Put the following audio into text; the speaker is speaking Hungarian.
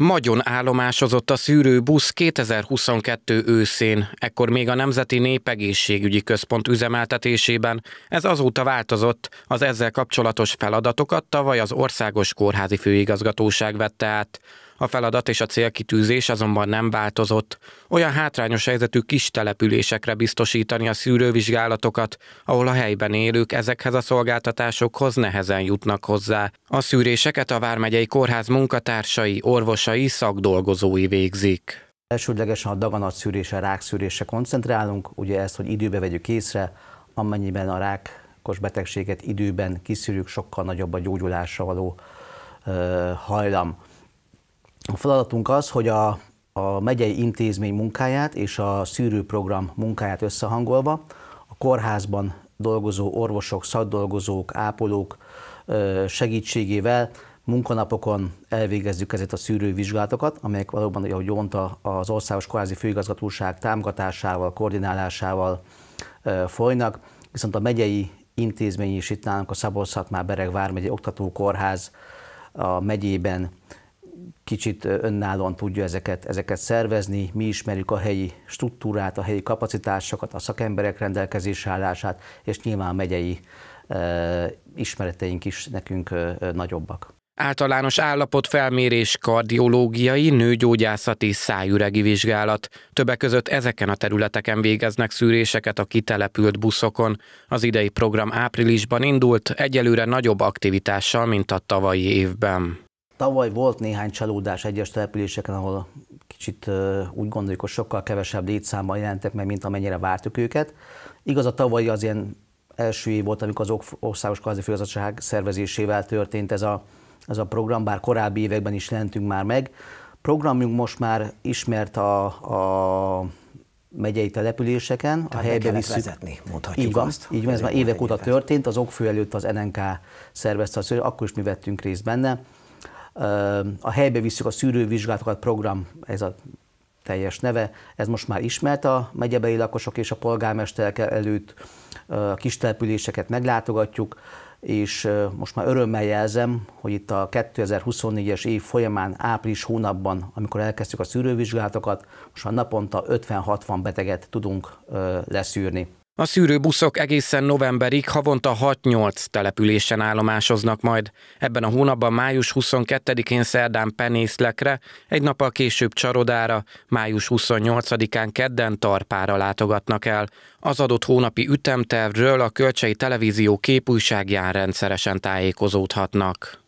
Magyon állomásozott a busz 2022 őszén, ekkor még a Nemzeti Népegészségügyi Központ üzemeltetésében. Ez azóta változott, az ezzel kapcsolatos feladatokat tavaly az Országos Kórházi Főigazgatóság vette át. A feladat és a célkitűzés azonban nem változott. Olyan hátrányos helyzetű kis településekre biztosítani a szűrővizsgálatokat, ahol a helyben élők ezekhez a szolgáltatásokhoz nehezen jutnak hozzá. A szűréseket a Vármegyei Kórház munkatársai, orvosai, szakdolgozói végzik. Elsődlegesen a rák szűrése koncentrálunk, ugye ezt, hogy időbe vegyük észre, amennyiben a rákos betegséget időben kiszűrjük, sokkal nagyobb a gyógyulásra való hajlam. A feladatunk az, hogy a, a megyei intézmény munkáját és a szűrőprogram munkáját összehangolva a kórházban dolgozó orvosok, szakdolgozók, ápolók segítségével munkanapokon elvégezzük ezeket a szűrővizsgálatokat, amelyek valóban, ahogy mondta, az Országos Kórházi Főigazgatóság támogatásával, koordinálásával folynak, viszont a megyei intézmény is itt nálunk a szabolcs szatmár Bereg Vármegyei Oktatókórház a megyében kicsit önállóan tudja ezeket, ezeket szervezni, mi ismerjük a helyi struktúrát, a helyi kapacitásokat, a szakemberek rendelkezés állását, és nyilván a megyei ismereteink is nekünk nagyobbak. Általános állapotfelmérés, kardiológiai, nőgyógyászati, szájüregi vizsgálat. Többek között ezeken a területeken végeznek szűréseket a kitelepült buszokon. Az idei program áprilisban indult, egyelőre nagyobb aktivitással, mint a tavalyi évben. Tavaly volt néhány csalódás egyes településeken, ahol kicsit úgy gondoljuk, hogy sokkal kevesebb létszámban jelentek meg, mint amennyire vártuk őket. Igaz, a tavalyi az ilyen első év volt, amikor az Országos Kvázi Főgazdaság szervezésével történt ez a, ez a program, bár korábbi években is lentünk már meg. Programjunk most már ismert a, a megyei településeken. Tehát a helyben is vezetni, mondhatjuk így van, azt. Így van, ez már évek óta történt, az Okfő előtt az NNK szervezte, az, akkor is mi vettünk részt benne a helybe visszük a szűrővizsgálatokat program, ez a teljes neve, ez most már ismert a megyebeli lakosok és a polgármesterek előtt, a kistelepüléseket meglátogatjuk, és most már örömmel jelzem, hogy itt a 2024-es év folyamán, április hónapban, amikor elkezdtük a szűrővizsgálatokat, most már naponta 50-60 beteget tudunk leszűrni. A szűrőbuszok egészen novemberig havonta 6-8 településen állomásoznak majd. Ebben a hónapban május 22-én szerdán penészlekre, egy nappal később csarodára, május 28-án kedden tarpára látogatnak el. Az adott hónapi ütemtervről a Kölcsei Televízió képújságján rendszeresen tájékozódhatnak.